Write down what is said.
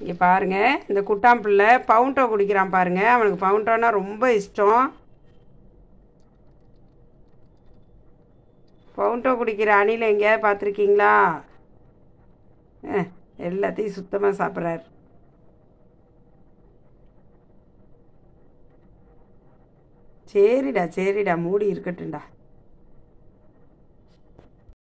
இங்கே பாருங்கள் இந்த குட்டாம்பிள்ளை பவுண்டோ குடிக்கிறான் பாருங்கள் அவனுக்கு பவுண்டோனால் ரொம்ப இஷ்டம் பவுண்டோ குடிக்கிற அணில எங்கேயாவது பார்த்துருக்கீங்களா எல்லாத்தையும் சுத்தமாக சாப்பிட்றாரு சரிடா சரிடா மூடி இருக்கட்டும்டா